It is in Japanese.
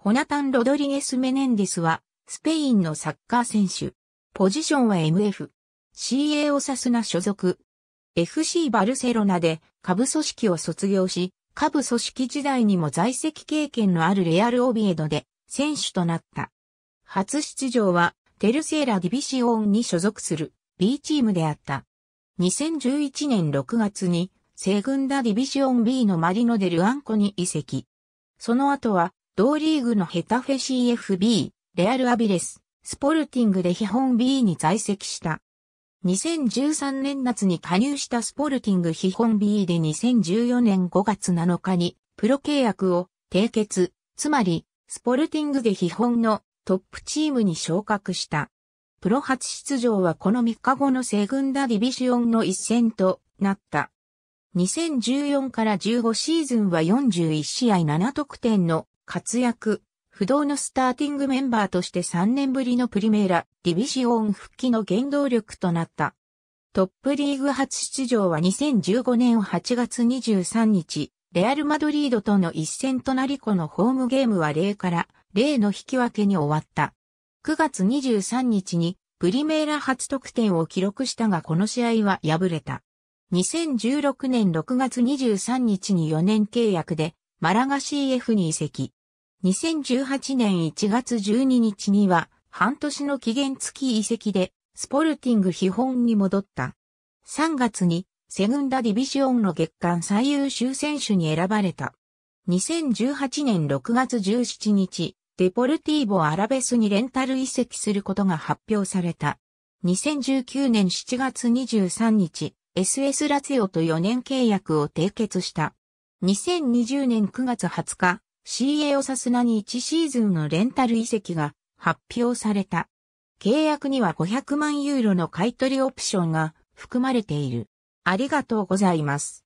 ホナタン・ロドリゲス・メネンデスは、スペインのサッカー選手。ポジションは MF。CA オサスナ所属。FC バルセロナで下部組織を卒業し、下部組織時代にも在籍経験のあるレアル・オビエドで選手となった。初出場はテルセーラ・ディビシオンに所属する B チームであった。2011年6月にセグンダ・ディビシオン B のマリノ・デル・アンコに移籍。その後は同リーグのヘタフェ CFB、レアルアビレス、スポルティングで基本 B に在籍した。2013年夏に加入したスポルティング基本 B で2014年5月7日にプロ契約を締結、つまりスポルティングで基本のトップチームに昇格した。プロ初出場はこの3日後のセグンダディビシオンの一戦となった。2014から15シーズンは41試合7得点の活躍、不動のスターティングメンバーとして3年ぶりのプリメーラ、ディビシオン復帰の原動力となった。トップリーグ初出場は2015年8月23日、レアル・マドリードとの一戦となりこのホームゲームは0から0の引き分けに終わった。9月23日にプリメーラ初得点を記録したがこの試合は敗れた。2016年6月23日に4年契約でマラガ CF に移籍。2018年1月12日には、半年の期限付き移籍で、スポルティング基本に戻った。3月に、セグンダディビジオンの月間最優秀選手に選ばれた。2018年6月17日、デポルティーボ・アラベスにレンタル移籍することが発表された。2019年7月23日、SS ラツオと4年契約を締結した。2020年9月20日、CA をさすなに1シーズンのレンタル移籍が発表された。契約には500万ユーロの買取オプションが含まれている。ありがとうございます。